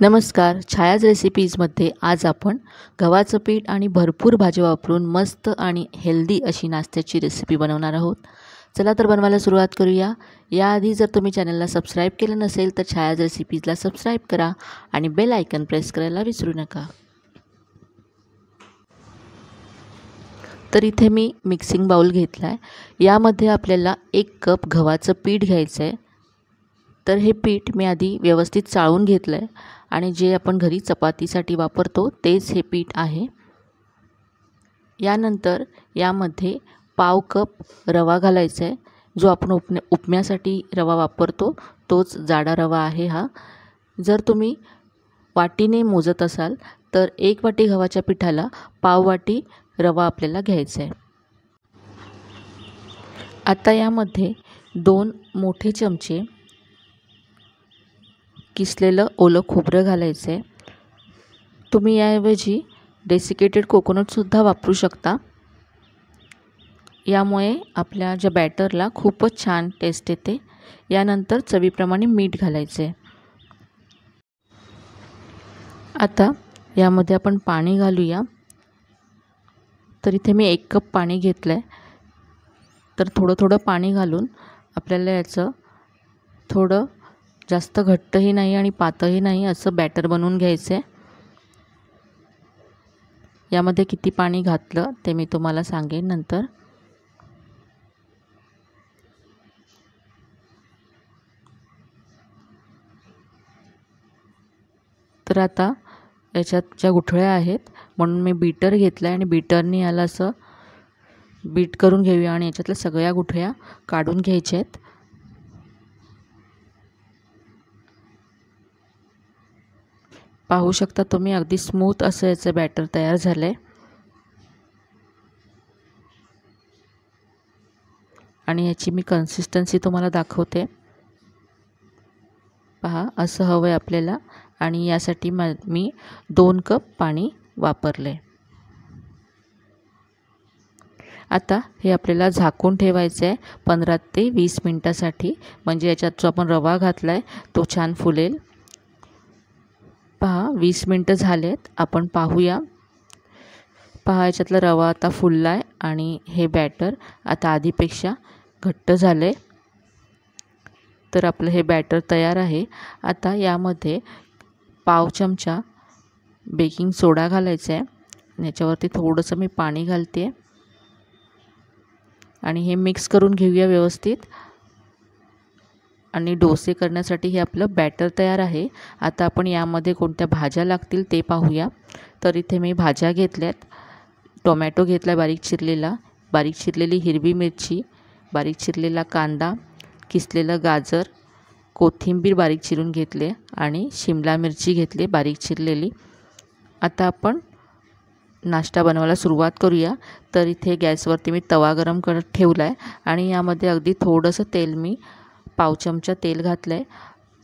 नमस्कार छायाज रेसिपीजमध्ये आज आपण गव्हाचं पीठ आणि भरपूर भाजी वापरून मस्त आणि हेल्दी अशी नाश्त्याची रेसिपी बनवणार आहोत चला तर बनवायला सुरुवात करूया याआधी जर तुम्ही चॅनलला सबस्क्राईब केलं नसेल तर छायाज रेसिपीजला सबस्क्राईब करा आणि बेल आयकन प्रेस करायला विसरू नका तर इथे मी मिक्सिंग बाऊल घेतला आहे यामध्ये आपल्याला एक कप गव्हाचं पीठ घ्यायचं आहे तर हे पीठ मी आधी व्यवस्थित चाळून घेतलं आहे आणि जे आपण घरी चपातीसाठी वापरतो तेच हे पीठ आहे यानंतर यामध्ये पाव कप रवा घालायचा आहे जो आपण उपने उपम्यासाठी रवा वापरतो तोच जाडा रवा आहे हा जर तुम्ही वाटीने मोजत असाल तर एक वाटी गव्हाच्या पिठाला पाव वाटी रवा आपल्याला घ्यायचा आहे आता यामध्ये दोन मोठे चमचे किसलेलं ओलं खोबरं घालायचं आहे तुम्ही याऐवजी डेसिकेटेड कोकोनटसुद्धा वापरू शकता यामुळे आपल्या ज्या बॅटरला खूपच छान टेस्ट येते यानंतर चवीप्रमाणे मीठ घालायचे आता यामध्ये आपण पाणी घालूया तर इथे मी एक कप पाणी घेतलं आहे तर थोडं थोडं पाणी घालून आपल्याला याचं थोडं जास्त घट्टही नाही आणि पातही नाही असं बॅटर बनवून घ्यायचं आहे यामध्ये किती पाणी घातलं ते मी तुम्हाला सांगेन नंतर तर आता याच्यात ज्या गुठळ्या आहेत म्हणून मी बीटर घेतलं आहे आणि बीटरने याला असं बीट करून घेऊया आणि याच्यातल्या सगळ्या गुठळ्या काढून घ्यायच्या आहेत पाहू शकता तुम्ही अगदी स्मूथ असं याचं बॅटर तयार झालं आहे आणि याची मी कन्सिस्टन्सी तुम्हाला दाखवते पहा असं हवं आहे आपल्याला आणि यासाठी म मी दोन कप पाणी वापरले आता हे आपल्याला झाकून ठेवायचं आहे पंधरा ते वीस मिनटासाठी म्हणजे याच्यात जो आपण रवा घातला आहे तो छान फुलेल पहा वीस मिनटं झालेत आपण पाहूया पहा याच्यातला रवा आता फुलला आहे आणि हे बॅटर आता आधीपेक्षा घट्ट झालं आहे तर आपलं हे बॅटर तयार आहे आता यामध्ये पाव चमचा बेकिंग सोडा घालायचा आहे याच्यावरती थोडंसं मी पाणी घालते आणि हे मिक्स करून घेऊया व्यवस्थित आणि डोसे करण्यासाठी हे आपलं बॅटर तयार आहे आता आपण यामध्ये कोणत्या भाज्या लागतील ते पाहूया तर इथे मी भाज्या घेतल्यात टोमॅटो घेतला बारीक चिरलेला बारीक चिरलेली हिरवी मिरची बारीक चिरलेला कांदा किसलेलं गाजर कोथिंबीर बारीक चिरून घेतले आणि शिमला मिरची घेतली बारीक चिरलेली आता आपण नाश्ता बनवायला सुरुवात करूया तर इथे गॅसवरती मी तवा गरम करत ठेवला आहे आणि यामध्ये अगदी थोडंसं तेल मी पाव चमचा तेल घातलं आहे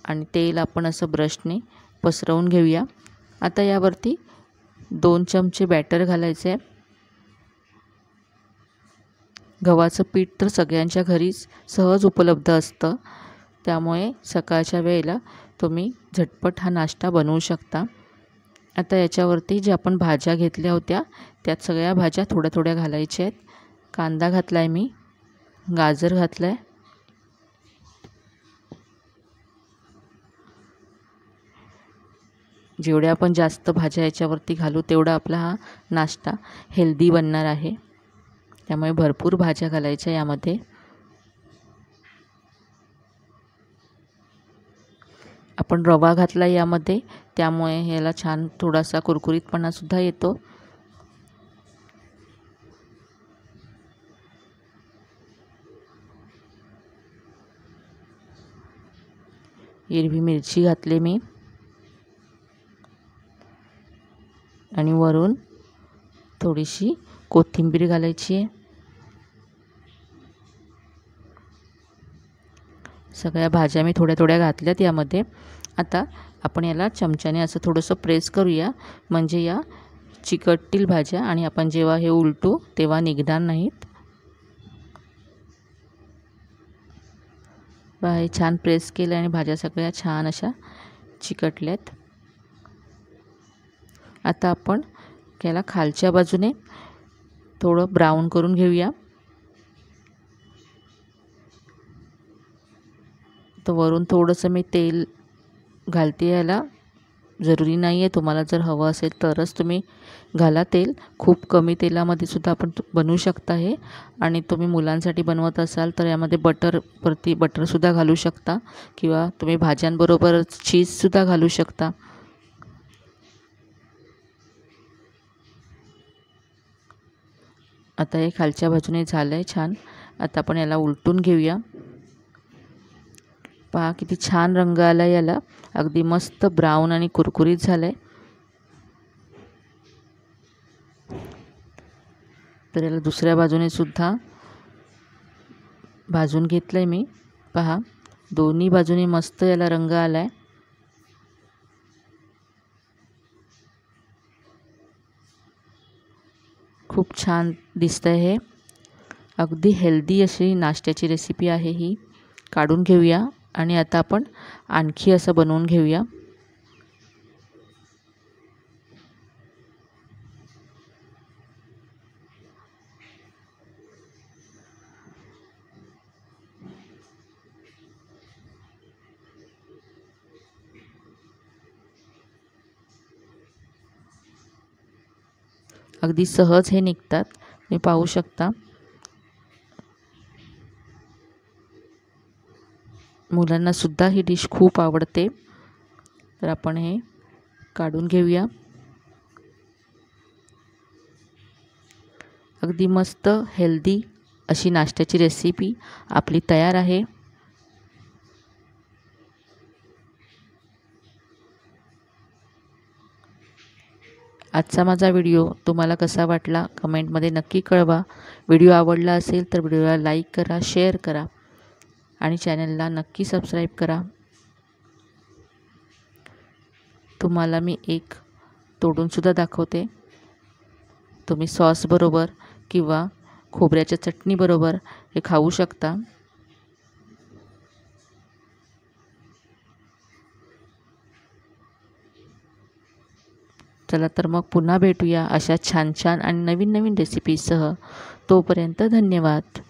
आणि तेल आपण असं ब्रशने पसरवून घेऊया आता यावरती दोन चमचे बॅटर घालायचे आहे गव्हाचं पीठ तर सगळ्यांच्या घरीच सहज उपलब्ध असतं त्यामुळे सकाळच्या वेळेला तुम्ही झटपट हा नाश्ता बनवू शकता आता याच्यावरती ज्या आपण भाज्या घेतल्या होत्या त्यात सगळ्या भाज्या थोड्या थोड्या घालायच्या आहेत कांदा घातला आहे मी गाजर घातला आहे जेवढ्या आपण जास्त भाज्या याच्यावरती घालू तेवढा आपला हा नाश्ता हेल्दी बनणार आहे त्यामुळे भरपूर भाज्या घालायच्या यामध्ये आपण रवा घातला यामध्ये त्यामुळे ह्याला छान थोडासा कुरकुरीतपणासुद्धा येतो हिरवी मिरची घातली मी आणि वरून थोडीशी कोथिंबीर घालायची आहे सगळ्या भाज्या मी थोड्या थोड्या घातल्यात यामध्ये आता आपण याला चमच्याने असं थोडंसं प्रेस करूया म्हणजे या चिकटतील भाज्या आणि आपण जेव्हा हे उलटू तेव्हा निघणार नाहीत हे छान प्रेस केलं आणि भाज्या सगळ्या छान अशा चिकटल्यात आता आपण त्याला खालच्या बाजूने थोडं ब्राऊन करून घेऊया तर वरून थोडंसं मी तेल घालते याला जरुरी नाही आहे तुम्हाला जर हवं असेल तरच तुम्ही घाला तेल खूप कमी तेलामध्ये सुद्धा आपण बनवू शकता हे आणि तुम्ही मुलांसाठी बनवत असाल तर यामध्ये बटर बटरसुद्धा घालू शकता किंवा तुम्ही भाज्यांबरोबरच चीजसुद्धा घालू शकता आता हे खालच्या बाजूने झालं आहे छान आता आपण याला उलटून घेऊया पहा किती छान रंग आला याला अगदी मस्त ब्राऊन आणि कुरकुरीत झालं आहे तर याला दुसऱ्या बाजूने सुद्धा भाजून घेतलं आहे मी पहा दोन्ही बाजूने मस्त याला रंग आला आहे खूप छान दिसतं हे अगदी हेल्दी अशी नाश्त्याची रेसिपी आहे ही काढून घेऊया आणि आता आपण आणखी असं बनवून घेऊया अगदी सहज हे निघतात तुम्ही पाहू शकता सुद्धा ही डिश खूप आवडते तर आपण हे काढून घेऊया अगदी मस्त हेल्दी अशी नाश्त्याची रेसिपी आपली तयार आहे आजचा माझा व्हिडिओ तुम्हाला कसा वाटला कमेंटमध्ये नक्की कळवा व्हिडिओ आवडला असेल तर व्हिडिओला लाईक करा शेअर करा आणि चॅनलला नक्की सबस्क्राईब करा तुम्हाला मी एक तोडूनसुद्धा दाखवते तुम्ही सॉसबरोबर किंवा खोबऱ्याच्या चटणीबरोबर हे खाऊ शकता चला तर मग पुन्हा भेटूया अशा छान छान आणि नवीन नवीन रेसिपीसह तोपर्यंत धन्यवाद